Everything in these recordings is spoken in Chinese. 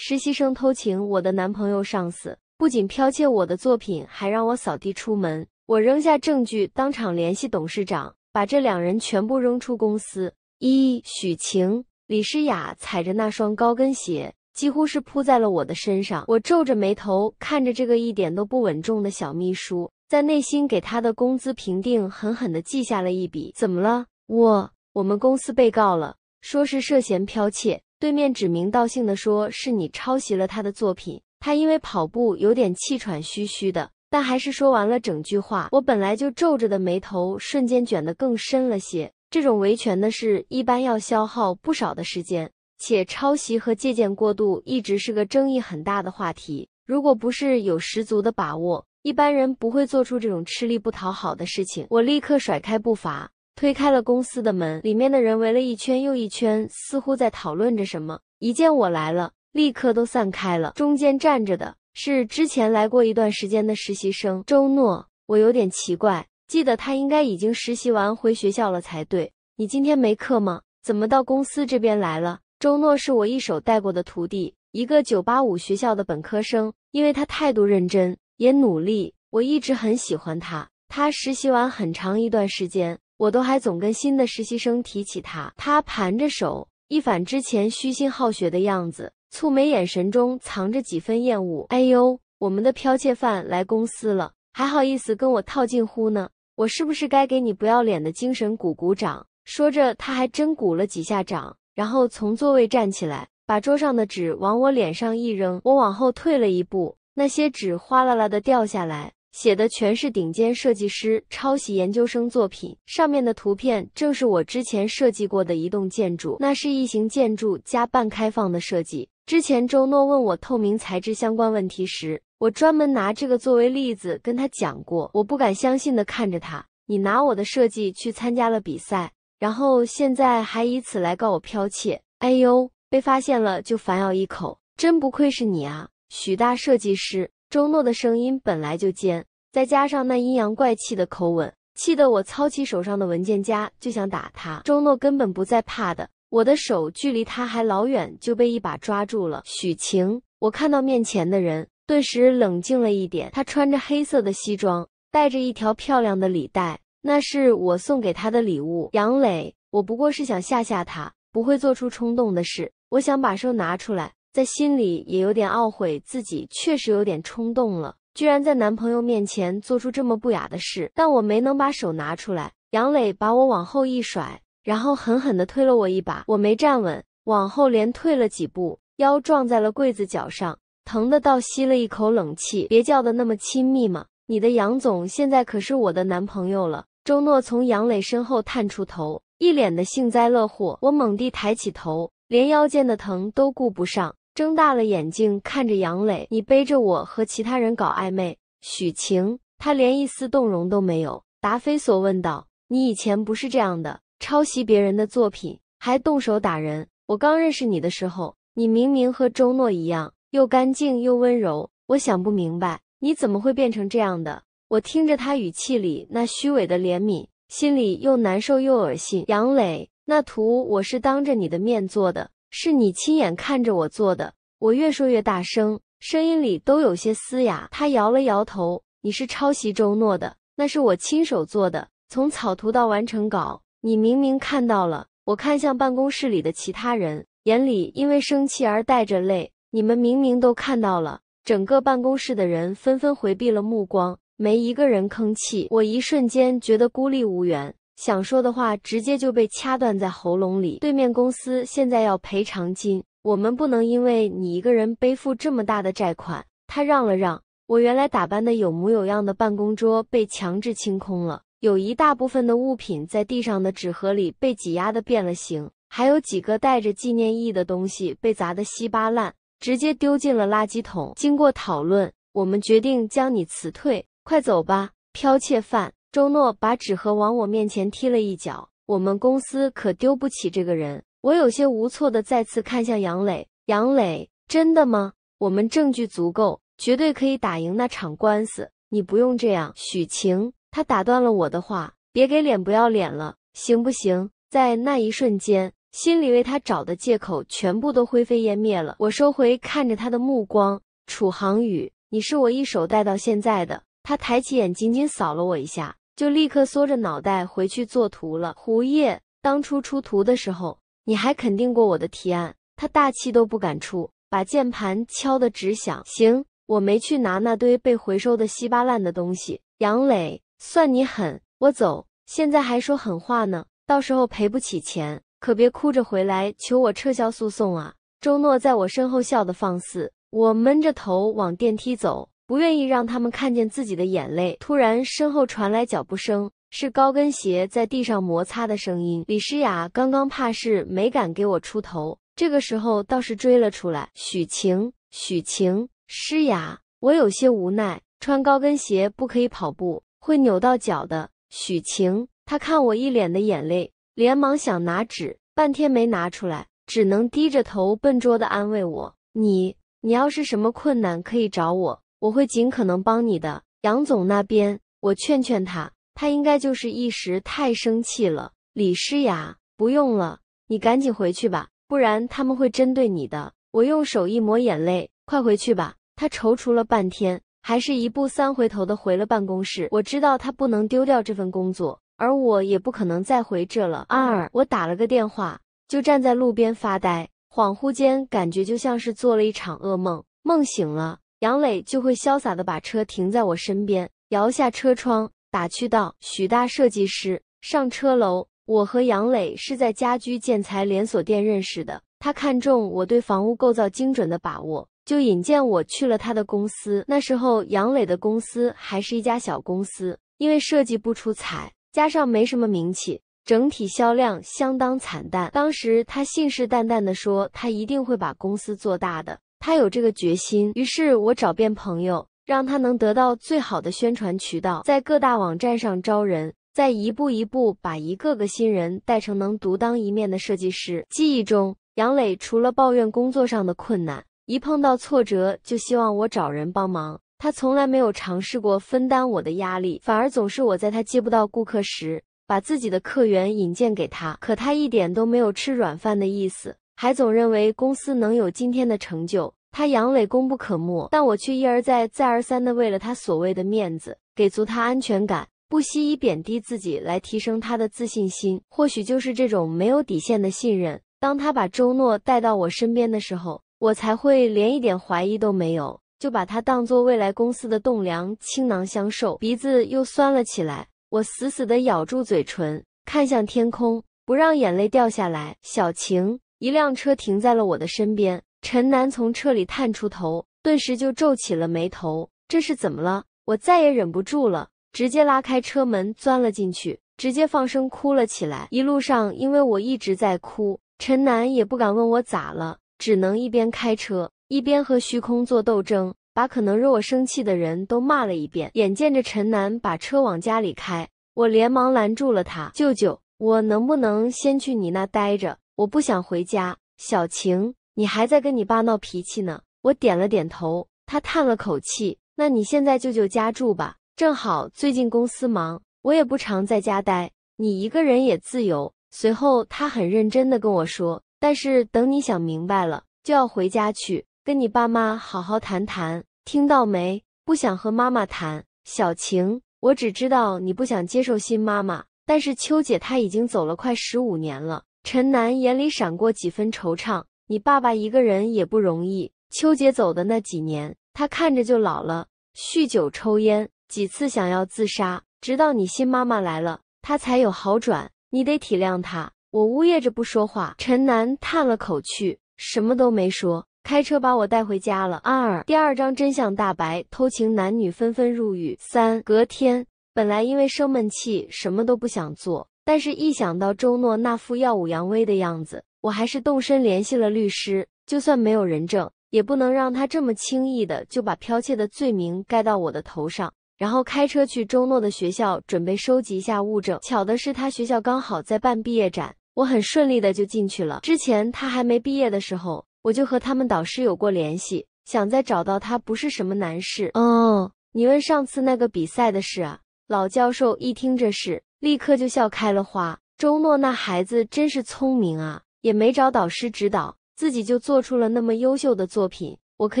实习生偷情，我的男朋友上司不仅剽窃我的作品，还让我扫地出门。我扔下证据，当场联系董事长，把这两人全部扔出公司。一许晴、李诗雅踩着那双高跟鞋，几乎是扑在了我的身上。我皱着眉头看着这个一点都不稳重的小秘书，在内心给他的工资评定狠狠的记下了一笔。怎么了？我我们公司被告了，说是涉嫌剽窃。对面指名道姓的说，是你抄袭了他的作品。他因为跑步有点气喘吁吁的，但还是说完了整句话。我本来就皱着的眉头，瞬间卷得更深了些。这种维权的事，一般要消耗不少的时间，且抄袭和借鉴过度一直是个争议很大的话题。如果不是有十足的把握，一般人不会做出这种吃力不讨好的事情。我立刻甩开步伐。推开了公司的门，里面的人围了一圈又一圈，似乎在讨论着什么。一见我来了，立刻都散开了。中间站着的是之前来过一段时间的实习生周诺。我有点奇怪，记得他应该已经实习完回学校了才对。你今天没课吗？怎么到公司这边来了？周诺是我一手带过的徒弟，一个九八五学校的本科生。因为他态度认真，也努力，我一直很喜欢他。他实习完很长一段时间。我都还总跟新的实习生提起他，他盘着手，一反之前虚心好学的样子，蹙眉，眼神中藏着几分厌恶。哎呦，我们的剽窃犯来公司了，还好意思跟我套近乎呢？我是不是该给你不要脸的精神鼓鼓掌？说着，他还真鼓了几下掌，然后从座位站起来，把桌上的纸往我脸上一扔，我往后退了一步，那些纸哗啦啦的掉下来。写的全是顶尖设计师抄袭研究生作品，上面的图片正是我之前设计过的一栋建筑，那是异形建筑加半开放的设计。之前周诺问我透明材质相关问题时，我专门拿这个作为例子跟他讲过。我不敢相信的看着他，你拿我的设计去参加了比赛，然后现在还以此来告我剽窃？哎呦，被发现了就反咬一口，真不愧是你啊，许大设计师。周诺的声音本来就尖，再加上那阴阳怪气的口吻，气得我操起手上的文件夹就想打他。周诺根本不在怕的，我的手距离他还老远就被一把抓住了。许晴，我看到面前的人，顿时冷静了一点。他穿着黑色的西装，带着一条漂亮的礼带，那是我送给他的礼物。杨磊，我不过是想吓吓他，不会做出冲动的事。我想把手拿出来。在心里也有点懊悔，自己确实有点冲动了，居然在男朋友面前做出这么不雅的事。但我没能把手拿出来，杨磊把我往后一甩，然后狠狠地推了我一把，我没站稳，往后连退了几步，腰撞在了柜子角上，疼的倒吸了一口冷气。别叫的那么亲密嘛，你的杨总现在可是我的男朋友了。周诺从杨磊身后探出头，一脸的幸灾乐祸。我猛地抬起头，连腰间的疼都顾不上。睁大了眼睛看着杨磊，你背着我和其他人搞暧昧，许晴，他连一丝动容都没有，答非所问道：“你以前不是这样的，抄袭别人的作品，还动手打人。我刚认识你的时候，你明明和周诺一样，又干净又温柔。我想不明白，你怎么会变成这样的？”我听着他语气里那虚伪的怜悯，心里又难受又恶心。杨磊，那图我是当着你的面做的。是你亲眼看着我做的，我越说越大声，声音里都有些嘶哑。他摇了摇头，你是抄袭周诺的，那是我亲手做的，从草图到完成稿，你明明看到了。我看向办公室里的其他人，眼里因为生气而带着泪。你们明明都看到了，整个办公室的人纷纷回避了目光，没一个人吭气。我一瞬间觉得孤立无援。想说的话直接就被掐断在喉咙里。对面公司现在要赔偿金，我们不能因为你一个人背负这么大的债款。他让了让，我原来打扮的有模有样的办公桌被强制清空了，有一大部分的物品在地上的纸盒里被挤压的变了形，还有几个带着纪念意义的东西被砸的稀巴烂，直接丢进了垃圾桶。经过讨论，我们决定将你辞退，快走吧，剽窃犯。周诺把纸盒往我面前踢了一脚，我们公司可丢不起这个人。我有些无措的再次看向杨磊，杨磊，真的吗？我们证据足够，绝对可以打赢那场官司。你不用这样，许晴。他打断了我的话，别给脸不要脸了，行不行？在那一瞬间，心里为他找的借口全部都灰飞烟灭了。我收回看着他的目光。楚航宇，你是我一手带到现在的。他抬起眼，紧紧扫了我一下。就立刻缩着脑袋回去做图了。胡叶当初出图的时候，你还肯定过我的提案。他大气都不敢出，把键盘敲得直响。行，我没去拿那堆被回收的稀巴烂的东西。杨磊，算你狠，我走。现在还说狠话呢，到时候赔不起钱，可别哭着回来求我撤销诉讼啊。周诺在我身后笑得放肆，我闷着头往电梯走。不愿意让他们看见自己的眼泪。突然，身后传来脚步声，是高跟鞋在地上摩擦的声音。李诗雅刚刚怕事没敢给我出头，这个时候倒是追了出来。许晴，许晴，诗雅，我有些无奈。穿高跟鞋不可以跑步，会扭到脚的。许晴，她看我一脸的眼泪，连忙想拿纸，半天没拿出来，只能低着头笨拙的安慰我：“你，你要是什么困难，可以找我。”我会尽可能帮你的，杨总那边我劝劝他，他应该就是一时太生气了。李诗雅，不用了，你赶紧回去吧，不然他们会针对你的。我用手一抹眼泪，快回去吧。他踌躇了半天，还是一步三回头的回了办公室。我知道他不能丢掉这份工作，而我也不可能再回这了。二，尔，我打了个电话，就站在路边发呆，恍惚间感觉就像是做了一场噩梦，梦醒了。杨磊就会潇洒的把车停在我身边，摇下车窗，打趣道：“许大设计师，上车楼。”我和杨磊是在家居建材连锁店认识的，他看中我对房屋构造精准的把握，就引荐我去了他的公司。那时候，杨磊的公司还是一家小公司，因为设计不出彩，加上没什么名气，整体销量相当惨淡。当时，他信誓旦旦的说：“他一定会把公司做大的。”他有这个决心，于是我找遍朋友，让他能得到最好的宣传渠道，在各大网站上招人，再一步一步把一个个新人带成能独当一面的设计师。记忆中，杨磊除了抱怨工作上的困难，一碰到挫折就希望我找人帮忙。他从来没有尝试过分担我的压力，反而总是我在他接不到顾客时，把自己的客源引荐给他。可他一点都没有吃软饭的意思。还总认为公司能有今天的成就，他杨磊功不可没，但我却一而再、再而三的为了他所谓的面子，给足他安全感，不惜以贬低自己来提升他的自信心。或许就是这种没有底线的信任，当他把周诺带到我身边的时候，我才会连一点怀疑都没有，就把他当做未来公司的栋梁，倾囊相授。鼻子又酸了起来，我死死的咬住嘴唇，看向天空，不让眼泪掉下来。小晴。一辆车停在了我的身边，陈楠从车里探出头，顿时就皱起了眉头。这是怎么了？我再也忍不住了，直接拉开车门钻了进去，直接放声哭了起来。一路上，因为我一直在哭，陈楠也不敢问我咋了，只能一边开车一边和虚空做斗争，把可能惹我生气的人都骂了一遍。眼见着陈楠把车往家里开，我连忙拦住了他：“舅舅，我能不能先去你那待着？”我不想回家，小晴，你还在跟你爸闹脾气呢。我点了点头，他叹了口气，那你现在舅舅家住吧，正好最近公司忙，我也不常在家待，你一个人也自由。随后，他很认真的跟我说，但是等你想明白了，就要回家去，跟你爸妈好好谈谈，听到没？不想和妈妈谈，小晴，我只知道你不想接受新妈妈，但是秋姐她已经走了快十五年了。陈楠眼里闪过几分惆怅，你爸爸一个人也不容易。秋姐走的那几年，他看着就老了，酗酒抽烟，几次想要自杀，直到你新妈妈来了，他才有好转。你得体谅他。我呜咽着不说话。陈楠叹了口气，什么都没说，开车把我带回家了。二，第二章真相大白，偷情男女纷纷入狱。三，隔天，本来因为生闷气，什么都不想做。但是，一想到周诺那副耀武扬威的样子，我还是动身联系了律师。就算没有人证，也不能让他这么轻易的就把剽窃的罪名盖到我的头上。然后开车去周诺的学校，准备收集一下物证。巧的是，他学校刚好在办毕业展，我很顺利的就进去了。之前他还没毕业的时候，我就和他们导师有过联系，想再找到他不是什么难事。哦，你问上次那个比赛的事啊？老教授一听这事，立刻就笑开了花。周诺那孩子真是聪明啊，也没找导师指导，自己就做出了那么优秀的作品。我可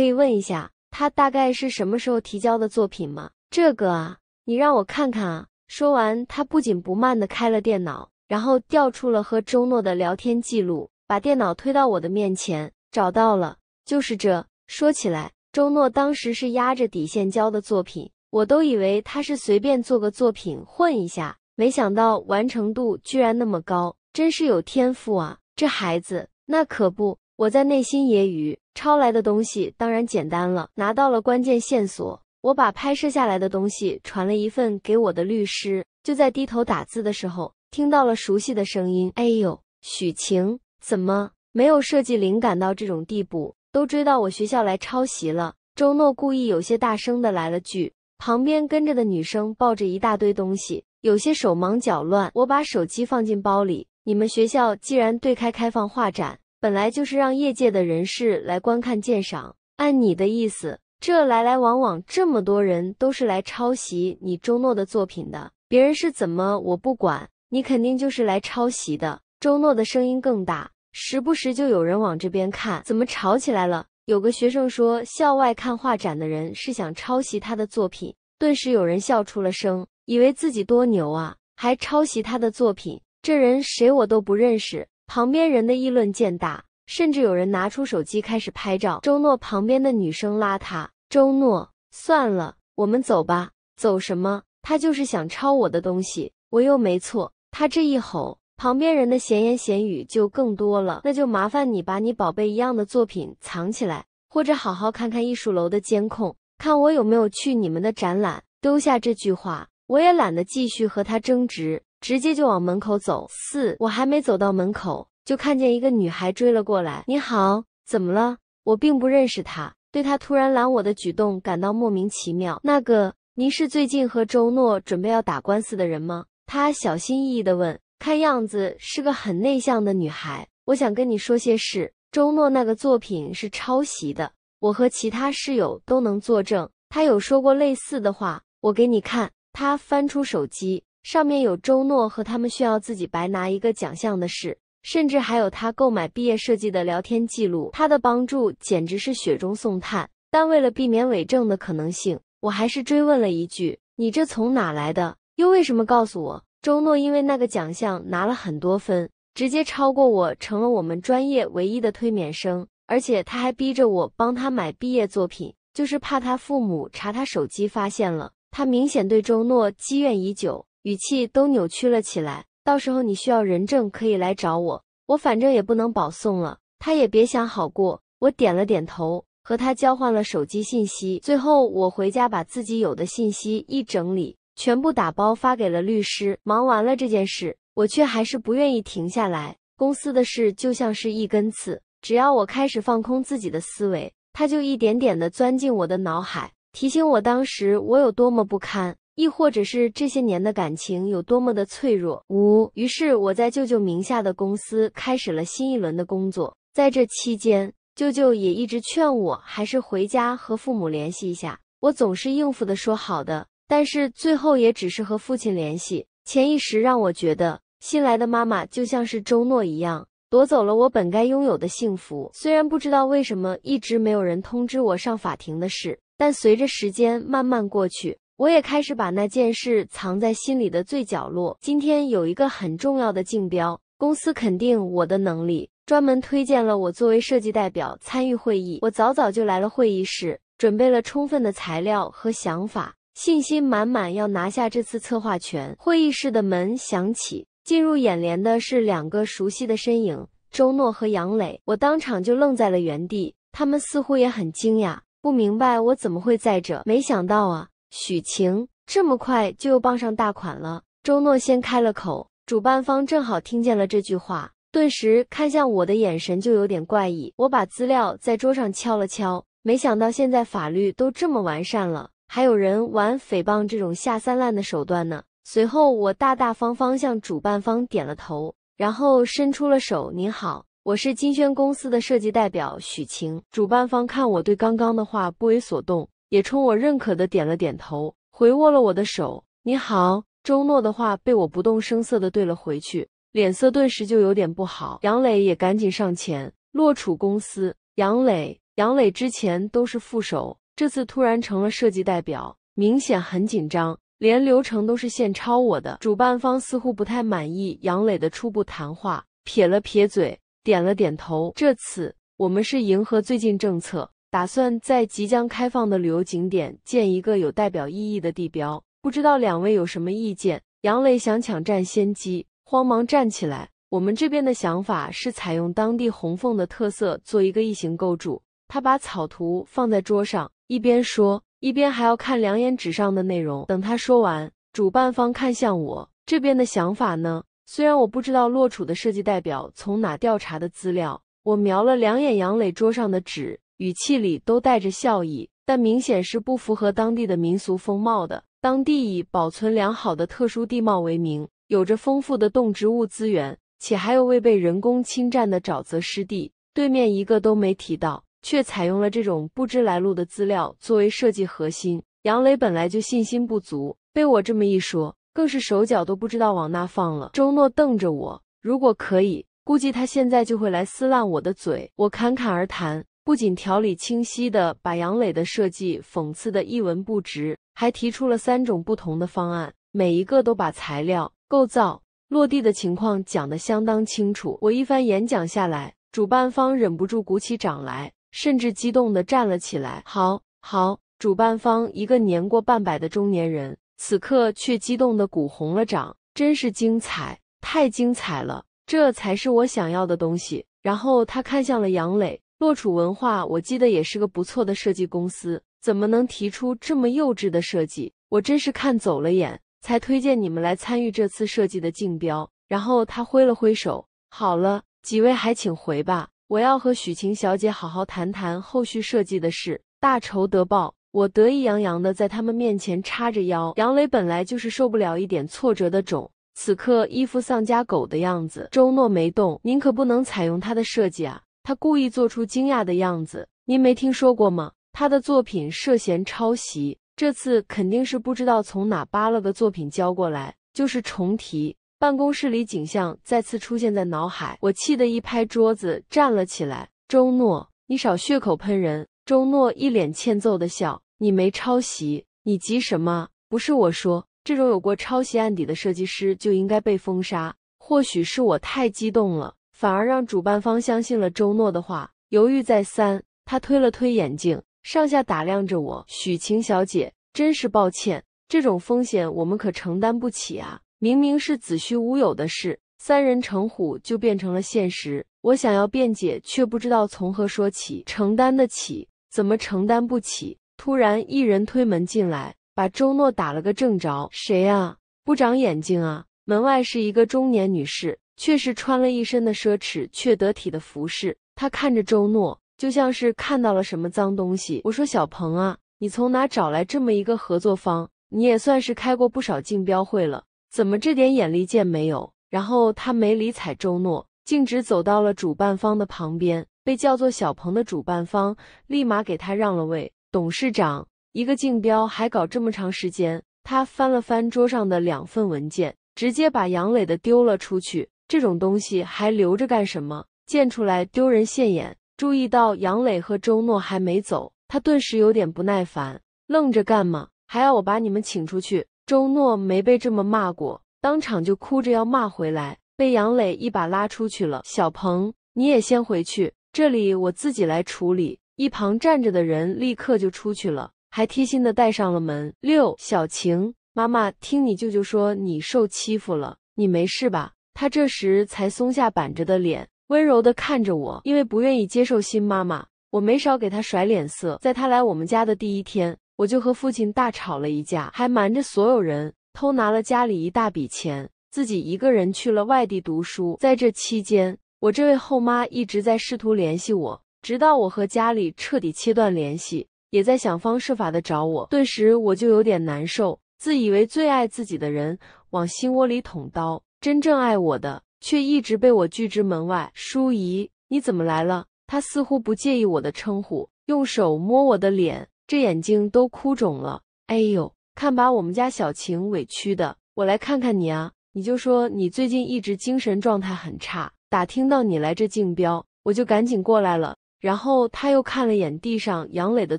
以问一下，他大概是什么时候提交的作品吗？这个啊，你让我看看啊。说完，他不紧不慢地开了电脑，然后调出了和周诺的聊天记录，把电脑推到我的面前。找到了，就是这。说起来，周诺当时是压着底线交的作品。我都以为他是随便做个作品混一下，没想到完成度居然那么高，真是有天赋啊！这孩子，那可不，我在内心揶揄。抄来的东西当然简单了，拿到了关键线索，我把拍摄下来的东西传了一份给我的律师。就在低头打字的时候，听到了熟悉的声音：“哎呦，许晴，怎么没有设计灵感到这种地步，都追到我学校来抄袭了？”周诺故意有些大声的来了句。旁边跟着的女生抱着一大堆东西，有些手忙脚乱。我把手机放进包里。你们学校既然对开开放画展，本来就是让业界的人士来观看鉴赏。按你的意思，这来来往往这么多人都是来抄袭你周诺的作品的。别人是怎么我不管，你肯定就是来抄袭的。周诺的声音更大，时不时就有人往这边看，怎么吵起来了？有个学生说，校外看画展的人是想抄袭他的作品，顿时有人笑出了声，以为自己多牛啊，还抄袭他的作品。这人谁我都不认识。旁边人的议论渐大，甚至有人拿出手机开始拍照。周诺旁边的女生拉他，周诺，算了，我们走吧。走什么？他就是想抄我的东西，我又没错。他这一吼。旁边人的闲言闲语就更多了，那就麻烦你把你宝贝一样的作品藏起来，或者好好看看艺术楼的监控，看我有没有去你们的展览。丢下这句话，我也懒得继续和他争执，直接就往门口走。四，我还没走到门口，就看见一个女孩追了过来。你好，怎么了？我并不认识他，对他突然拦我的举动感到莫名其妙。那个，您是最近和周诺准备要打官司的人吗？他小心翼翼地问。看样子是个很内向的女孩。我想跟你说些事。周诺那个作品是抄袭的，我和其他室友都能作证。他有说过类似的话。我给你看。他翻出手机，上面有周诺和他们炫耀自己白拿一个奖项的事，甚至还有他购买毕业设计的聊天记录。他的帮助简直是雪中送炭。但为了避免伪证的可能性，我还是追问了一句：“你这从哪来的？又为什么告诉我？”周诺因为那个奖项拿了很多分，直接超过我，成了我们专业唯一的推免生。而且他还逼着我帮他买毕业作品，就是怕他父母查他手机发现了。他明显对周诺积怨已久，语气都扭曲了起来。到时候你需要人证，可以来找我，我反正也不能保送了，他也别想好过。我点了点头，和他交换了手机信息。最后我回家把自己有的信息一整理。全部打包发给了律师。忙完了这件事，我却还是不愿意停下来。公司的事就像是一根刺，只要我开始放空自己的思维，它就一点点的钻进我的脑海，提醒我当时我有多么不堪，亦或者是这些年的感情有多么的脆弱。五，于是我在舅舅名下的公司开始了新一轮的工作。在这期间，舅舅也一直劝我还是回家和父母联系一下，我总是应付的说好的。但是最后也只是和父亲联系，潜意识让我觉得新来的妈妈就像是周诺一样，夺走了我本该拥有的幸福。虽然不知道为什么一直没有人通知我上法庭的事，但随着时间慢慢过去，我也开始把那件事藏在心里的最角落。今天有一个很重要的竞标，公司肯定我的能力，专门推荐了我作为设计代表参与会议。我早早就来了会议室，准备了充分的材料和想法。信心满满，要拿下这次策划权。会议室的门响起，进入眼帘的是两个熟悉的身影——周诺和杨磊。我当场就愣在了原地。他们似乎也很惊讶，不明白我怎么会在这。没想到啊，许晴这么快就又傍上大款了。周诺先开了口，主办方正好听见了这句话，顿时看向我的眼神就有点怪异。我把资料在桌上敲了敲，没想到现在法律都这么完善了。还有人玩诽谤这种下三滥的手段呢。随后，我大大方方向主办方点了头，然后伸出了手。您好，我是金轩公司的设计代表许晴。主办方看我对刚刚的话不为所动，也冲我认可的点了点头，回握了我的手。你好，周诺的话被我不动声色的怼了回去，脸色顿时就有点不好。杨磊也赶紧上前，洛楚公司，杨磊，杨磊之前都是副手。这次突然成了设计代表，明显很紧张，连流程都是现抄我的。主办方似乎不太满意杨磊的初步谈话，撇了撇嘴，点了点头。这次我们是迎合最近政策，打算在即将开放的旅游景点建一个有代表意义的地标，不知道两位有什么意见？杨磊想抢占先机，慌忙站起来。我们这边的想法是采用当地红凤的特色，做一个异形构筑。他把草图放在桌上，一边说，一边还要看两眼纸上的内容。等他说完，主办方看向我这边的想法呢？虽然我不知道洛楚的设计代表从哪调查的资料，我瞄了两眼杨磊桌上的纸，语气里都带着笑意，但明显是不符合当地的民俗风貌的。当地以保存良好的特殊地貌为名，有着丰富的动植物资源，且还有未被人工侵占的沼泽湿地。对面一个都没提到。却采用了这种不知来路的资料作为设计核心。杨磊本来就信心不足，被我这么一说，更是手脚都不知道往哪放了。周诺瞪着我，如果可以，估计他现在就会来撕烂我的嘴。我侃侃而谈，不仅条理清晰的把杨磊的设计讽刺的一文不值，还提出了三种不同的方案，每一个都把材料、构造、落地的情况讲得相当清楚。我一番演讲下来，主办方忍不住鼓起掌来。甚至激动地站了起来。好好，主办方一个年过半百的中年人，此刻却激动地鼓红了掌，真是精彩，太精彩了！这才是我想要的东西。然后他看向了杨磊，洛楚文化，我记得也是个不错的设计公司，怎么能提出这么幼稚的设计？我真是看走了眼，才推荐你们来参与这次设计的竞标。然后他挥了挥手，好了，几位还请回吧。我要和许晴小姐好好谈谈后续设计的事。大仇得报，我得意洋洋的在他们面前叉着腰。杨磊本来就是受不了一点挫折的种，此刻一副丧家狗的样子。周诺没动，您可不能采用他的设计啊！他故意做出惊讶的样子。您没听说过吗？他的作品涉嫌抄袭，这次肯定是不知道从哪扒了个作品交过来，就是重提。办公室里景象再次出现在脑海，我气得一拍桌子，站了起来。周诺，你少血口喷人！周诺一脸欠揍的笑：“你没抄袭，你急什么？不是我说，这种有过抄袭案底的设计师就应该被封杀。”或许是我太激动了，反而让主办方相信了周诺的话。犹豫再三，他推了推眼镜，上下打量着我：“许晴小姐，真是抱歉，这种风险我们可承担不起啊。”明明是子虚乌有的事，三人成虎就变成了现实。我想要辩解，却不知道从何说起。承担得起，怎么承担不起？突然，一人推门进来，把周诺打了个正着。谁呀？不长眼睛啊！门外是一个中年女士，却是穿了一身的奢侈却得体的服饰。她看着周诺，就像是看到了什么脏东西。我说：“小鹏啊，你从哪找来这么一个合作方？你也算是开过不少竞标会了。”怎么这点眼力见没有？然后他没理睬周诺，径直走到了主办方的旁边。被叫做小鹏的主办方立马给他让了位。董事长一个竞标还搞这么长时间？他翻了翻桌上的两份文件，直接把杨磊的丢了出去。这种东西还留着干什么？见出来丢人现眼。注意到杨磊和周诺还没走，他顿时有点不耐烦：“愣着干嘛？还要我把你们请出去？”周诺没被这么骂过，当场就哭着要骂回来，被杨磊一把拉出去了。小鹏，你也先回去，这里我自己来处理。一旁站着的人立刻就出去了，还贴心的带上了门。六小晴，妈妈，听你舅舅说你受欺负了，你没事吧？他这时才松下板着的脸，温柔的看着我。因为不愿意接受新妈妈，我没少给他甩脸色。在他来我们家的第一天。我就和父亲大吵了一架，还瞒着所有人偷拿了家里一大笔钱，自己一个人去了外地读书。在这期间，我这位后妈一直在试图联系我，直到我和家里彻底切断联系，也在想方设法的找我。顿时我就有点难受，自以为最爱自己的人往心窝里捅刀，真正爱我的却一直被我拒之门外。舒怡，你怎么来了？他似乎不介意我的称呼，用手摸我的脸。这眼睛都哭肿了，哎呦，看把我们家小晴委屈的。我来看看你啊，你就说你最近一直精神状态很差，打听到你来这竞标，我就赶紧过来了。然后他又看了眼地上杨磊的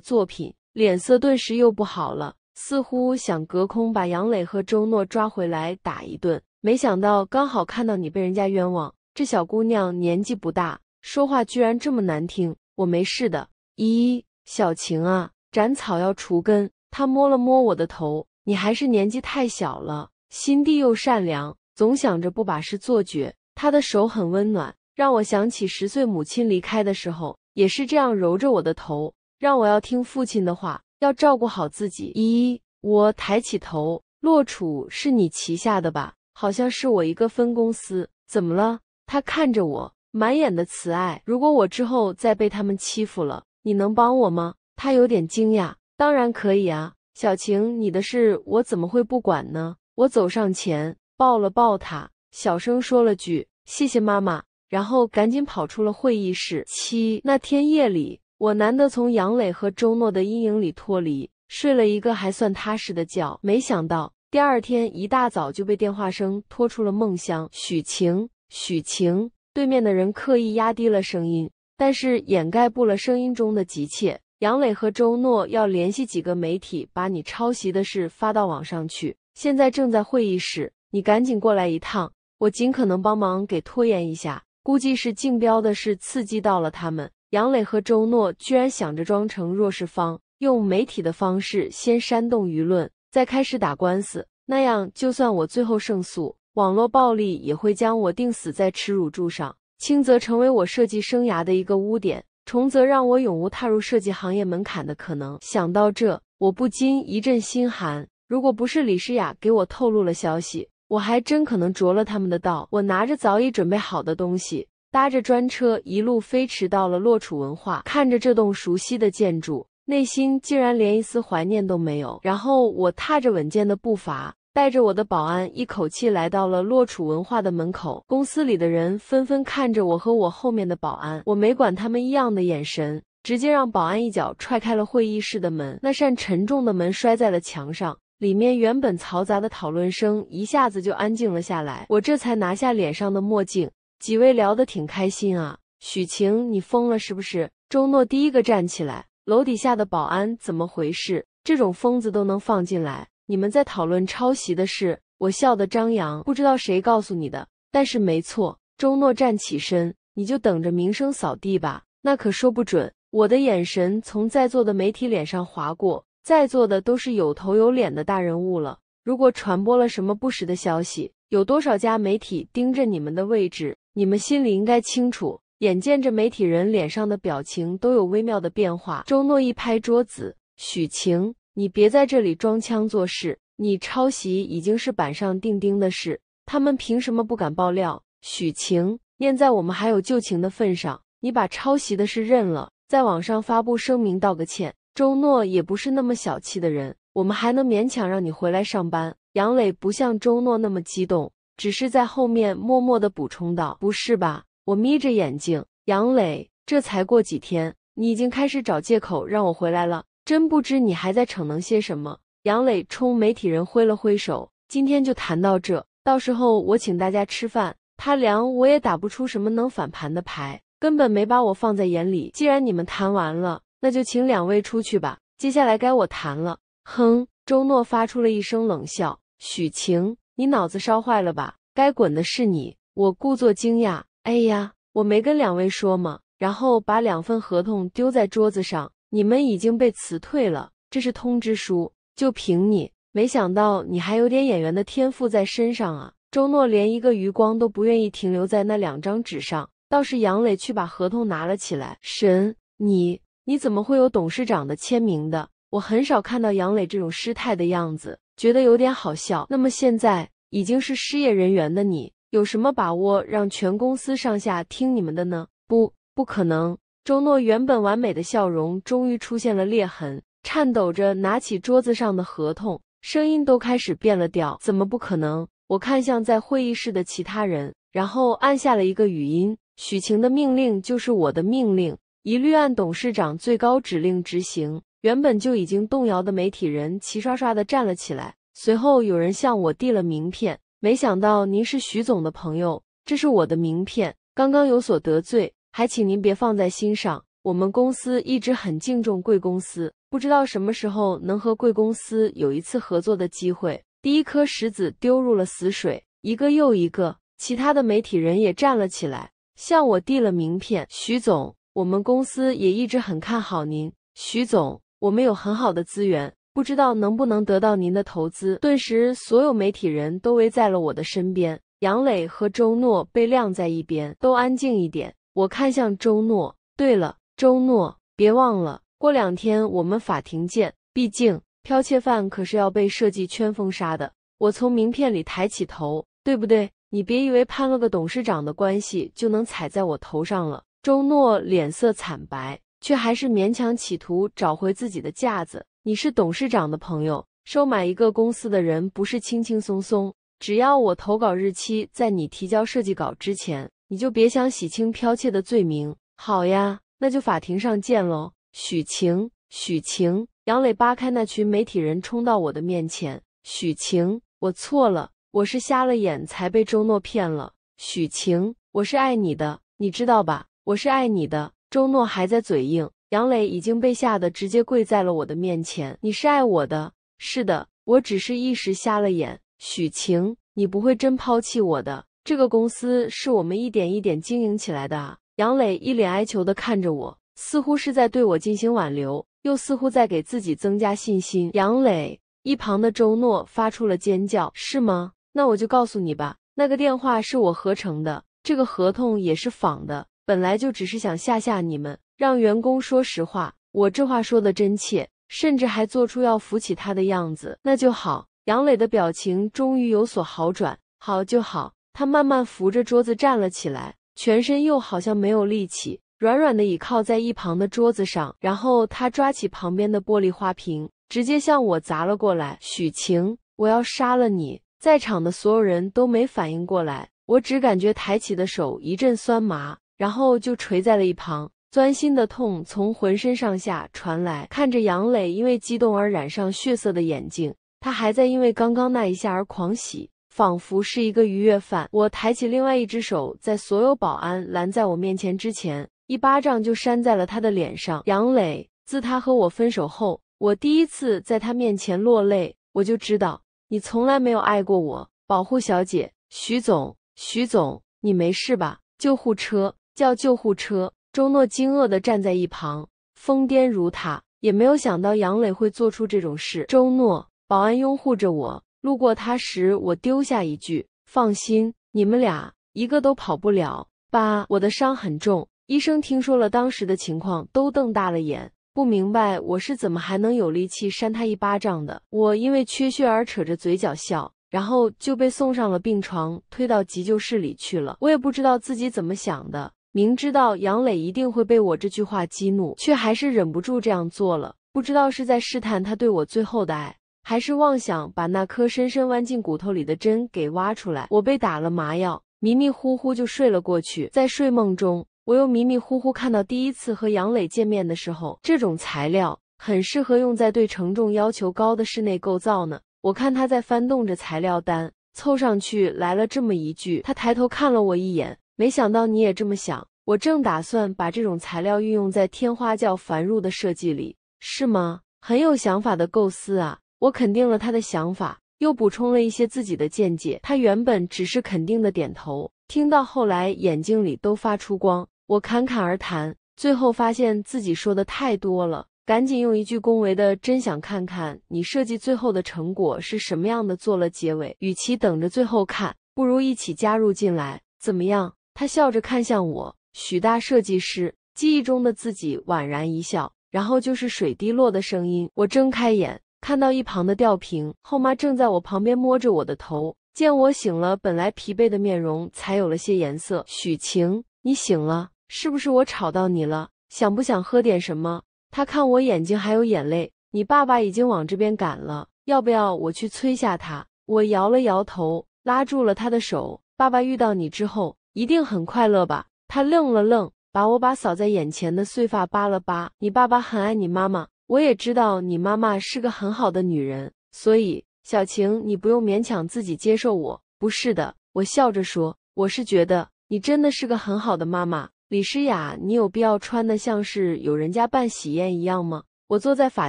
作品，脸色顿时又不好了，似乎想隔空把杨磊和周诺抓回来打一顿。没想到刚好看到你被人家冤枉，这小姑娘年纪不大，说话居然这么难听。我没事的，咦，小晴啊。斩草要除根。他摸了摸我的头，你还是年纪太小了，心地又善良，总想着不把事做绝。他的手很温暖，让我想起十岁母亲离开的时候，也是这样揉着我的头，让我要听父亲的话，要照顾好自己。依，我抬起头，洛楚是你旗下的吧？好像是我一个分公司。怎么了？他看着我，满眼的慈爱。如果我之后再被他们欺负了，你能帮我吗？他有点惊讶，当然可以啊，小晴，你的事我怎么会不管呢？我走上前，抱了抱他，小声说了句谢谢妈妈，然后赶紧跑出了会议室。七那天夜里，我难得从杨磊和周诺的阴影里脱离，睡了一个还算踏实的觉。没想到第二天一大早就被电话声拖出了梦乡。许晴，许晴，对面的人刻意压低了声音，但是掩盖不了声音中的急切。杨磊和周诺要联系几个媒体，把你抄袭的事发到网上去。现在正在会议室，你赶紧过来一趟，我尽可能帮忙给拖延一下。估计是竞标的事刺激到了他们，杨磊和周诺居然想着装成弱势方，用媒体的方式先煽动舆论，再开始打官司。那样，就算我最后胜诉，网络暴力也会将我定死在耻辱柱上，轻则成为我设计生涯的一个污点。重则让我永无踏入设计行业门槛的可能。想到这，我不禁一阵心寒。如果不是李诗雅给我透露了消息，我还真可能着了他们的道。我拿着早已准备好的东西，搭着专车，一路飞驰到了洛楚文化。看着这栋熟悉的建筑，内心竟然连一丝怀念都没有。然后，我踏着稳健的步伐。带着我的保安，一口气来到了洛楚文化的门口。公司里的人纷纷看着我和我后面的保安，我没管他们异样的眼神，直接让保安一脚踹开了会议室的门。那扇沉重的门摔在了墙上，里面原本嘈杂的讨论声一下子就安静了下来。我这才拿下脸上的墨镜。几位聊得挺开心啊，许晴，你疯了是不是？周诺第一个站起来，楼底下的保安怎么回事？这种疯子都能放进来？你们在讨论抄袭的事，我笑得张扬，不知道谁告诉你的。但是没错，周诺站起身，你就等着名声扫地吧，那可说不准。我的眼神从在座的媒体脸上划过，在座的都是有头有脸的大人物了。如果传播了什么不实的消息，有多少家媒体盯着你们的位置，你们心里应该清楚。眼见着媒体人脸上的表情都有微妙的变化，周诺一拍桌子，许晴。你别在这里装腔作势，你抄袭已经是板上钉钉的事，他们凭什么不敢爆料？许晴，念在我们还有旧情的份上，你把抄袭的事认了，在网上发布声明道个歉。周诺也不是那么小气的人，我们还能勉强让你回来上班。杨磊不像周诺那么激动，只是在后面默默的补充道：“不是吧？”我眯着眼睛，杨磊，这才过几天，你已经开始找借口让我回来了。真不知你还在逞能些什么！杨磊冲媒体人挥了挥手，今天就谈到这，到时候我请大家吃饭。他凉我也打不出什么能反盘的牌，根本没把我放在眼里。既然你们谈完了，那就请两位出去吧。接下来该我谈了。哼！周诺发出了一声冷笑。许晴，你脑子烧坏了吧？该滚的是你！我故作惊讶：“哎呀，我没跟两位说吗？”然后把两份合同丢在桌子上。你们已经被辞退了，这是通知书。就凭你，没想到你还有点演员的天赋在身上啊！周诺连一个余光都不愿意停留在那两张纸上，倒是杨磊去把合同拿了起来。神，你你怎么会有董事长的签名的？我很少看到杨磊这种失态的样子，觉得有点好笑。那么现在已经是失业人员的你，有什么把握让全公司上下听你们的呢？不，不可能。周诺原本完美的笑容终于出现了裂痕，颤抖着拿起桌子上的合同，声音都开始变了调。怎么不可能？我看向在会议室的其他人，然后按下了一个语音：“许晴的命令就是我的命令，一律按董事长最高指令执行。”原本就已经动摇的媒体人齐刷刷的站了起来。随后有人向我递了名片：“没想到您是许总的朋友，这是我的名片。刚刚有所得罪。”还请您别放在心上，我们公司一直很敬重贵公司，不知道什么时候能和贵公司有一次合作的机会。第一颗石子丢入了死水，一个又一个，其他的媒体人也站了起来，向我递了名片。徐总，我们公司也一直很看好您。徐总，我们有很好的资源，不知道能不能得到您的投资。顿时，所有媒体人都围在了我的身边，杨磊和周诺被晾在一边，都安静一点。我看向周诺，对了，周诺，别忘了，过两天我们法庭见。毕竟剽窃犯可是要被设计圈封杀的。我从名片里抬起头，对不对？你别以为攀了个董事长的关系就能踩在我头上了。周诺脸色惨白，却还是勉强企图找回自己的架子。你是董事长的朋友，收买一个公司的人不是轻轻松松。只要我投稿日期在你提交设计稿之前。你就别想洗清剽窃的罪名。好呀，那就法庭上见喽。许晴，许晴，杨磊扒开那群媒体人，冲到我的面前。许晴，我错了，我是瞎了眼才被周诺骗了。许晴，我是爱你的，你知道吧？我是爱你的。周诺还在嘴硬，杨磊已经被吓得直接跪在了我的面前。你是爱我的，是的，我只是一时瞎了眼。许晴，你不会真抛弃我的。这个公司是我们一点一点经营起来的啊！杨磊一脸哀求地看着我，似乎是在对我进行挽留，又似乎在给自己增加信心。杨磊一旁的周诺发出了尖叫：“是吗？那我就告诉你吧，那个电话是我合成的，这个合同也是仿的，本来就只是想吓吓你们，让员工说实话。”我这话说的真切，甚至还做出要扶起他的样子。那就好，杨磊的表情终于有所好转。好就好。他慢慢扶着桌子站了起来，全身又好像没有力气，软软的倚靠在一旁的桌子上。然后他抓起旁边的玻璃花瓶，直接向我砸了过来。许晴，我要杀了你！在场的所有人都没反应过来，我只感觉抬起的手一阵酸麻，然后就垂在了一旁。钻心的痛从浑身上下传来，看着杨磊因为激动而染上血色的眼睛，他还在因为刚刚那一下而狂喜。仿佛是一个愉悦犯，我抬起另外一只手，在所有保安拦在我面前之前，一巴掌就扇在了他的脸上。杨磊，自他和我分手后，我第一次在他面前落泪。我就知道，你从来没有爱过我。保护小姐，徐总，徐总，你没事吧？救护车，叫救护车！周诺惊愕地站在一旁，疯癫如他，也没有想到杨磊会做出这种事。周诺，保安拥护着我。路过他时，我丢下一句：“放心，你们俩一个都跑不了。”八，我的伤很重。医生听说了当时的情况，都瞪大了眼，不明白我是怎么还能有力气扇他一巴掌的。我因为缺血而扯着嘴角笑，然后就被送上了病床，推到急救室里去了。我也不知道自己怎么想的，明知道杨磊一定会被我这句话激怒，却还是忍不住这样做了。不知道是在试探他对我最后的爱。还是妄想把那颗深深弯进骨头里的针给挖出来。我被打了麻药，迷迷糊糊就睡了过去。在睡梦中，我又迷迷糊糊看到第一次和杨磊见面的时候，这种材料很适合用在对承重要求高的室内构造呢。我看他在翻动着材料单，凑上去来了这么一句。他抬头看了我一眼，没想到你也这么想。我正打算把这种材料运用在天花吊繁入的设计里，是吗？很有想法的构思啊。我肯定了他的想法，又补充了一些自己的见解。他原本只是肯定的点头，听到后来眼睛里都发出光。我侃侃而谈，最后发现自己说的太多了，赶紧用一句恭维的“真想看看你设计最后的成果是什么样的”做了结尾。与其等着最后看，不如一起加入进来，怎么样？他笑着看向我，许大设计师记忆中的自己莞然一笑，然后就是水滴落的声音。我睁开眼。看到一旁的吊瓶，后妈正在我旁边摸着我的头。见我醒了，本来疲惫的面容才有了些颜色。许晴，你醒了，是不是我吵到你了？想不想喝点什么？他看我眼睛还有眼泪，你爸爸已经往这边赶了，要不要我去催下他？我摇了摇头，拉住了他的手。爸爸遇到你之后一定很快乐吧？他愣了愣，把我把扫在眼前的碎发扒了扒。你爸爸很爱你妈妈。我也知道你妈妈是个很好的女人，所以小晴，你不用勉强自己接受。我不是的，我笑着说，我是觉得你真的是个很好的妈妈。李诗雅，你有必要穿的像是有人家办喜宴一样吗？我坐在法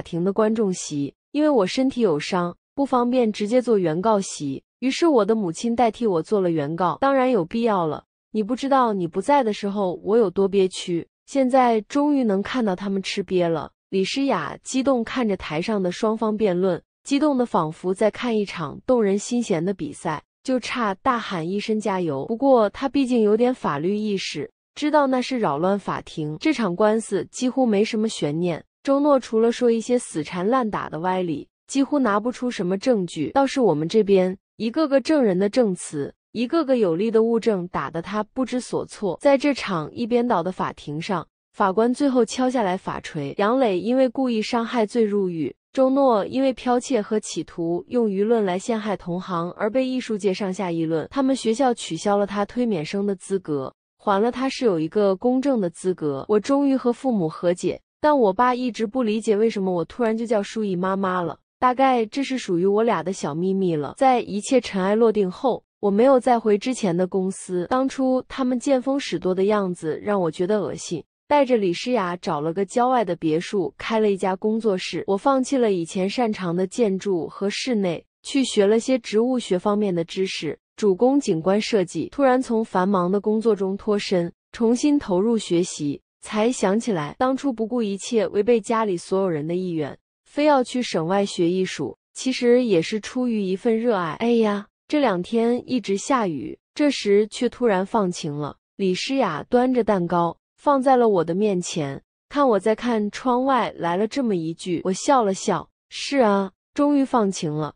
庭的观众席，因为我身体有伤，不方便直接坐原告席，于是我的母亲代替我做了原告。当然有必要了，你不知道你不在的时候我有多憋屈，现在终于能看到他们吃瘪了。李诗雅激动看着台上的双方辩论，激动的仿佛在看一场动人心弦的比赛，就差大喊一声加油。不过她毕竟有点法律意识，知道那是扰乱法庭。这场官司几乎没什么悬念。周诺除了说一些死缠烂打的歪理，几乎拿不出什么证据。倒是我们这边一个个证人的证词，一个个有力的物证，打得他不知所措。在这场一边倒的法庭上。法官最后敲下来法锤，杨磊因为故意伤害罪入狱。周诺因为剽窃和企图用舆论来陷害同行而被艺术界上下议论，他们学校取消了他推免生的资格，还了他是有一个公正的资格。我终于和父母和解，但我爸一直不理解为什么我突然就叫舒怡妈妈了，大概这是属于我俩的小秘密了。在一切尘埃落定后，我没有再回之前的公司。当初他们见风使舵的样子让我觉得恶心。带着李诗雅找了个郊外的别墅，开了一家工作室。我放弃了以前擅长的建筑和室内，去学了些植物学方面的知识，主攻景观设计。突然从繁忙的工作中脱身，重新投入学习，才想起来当初不顾一切、违背家里所有人的意愿，非要去省外学艺术，其实也是出于一份热爱。哎呀，这两天一直下雨，这时却突然放晴了。李诗雅端着蛋糕。放在了我的面前，看我在看窗外，来了这么一句，我笑了笑，是啊，终于放晴了。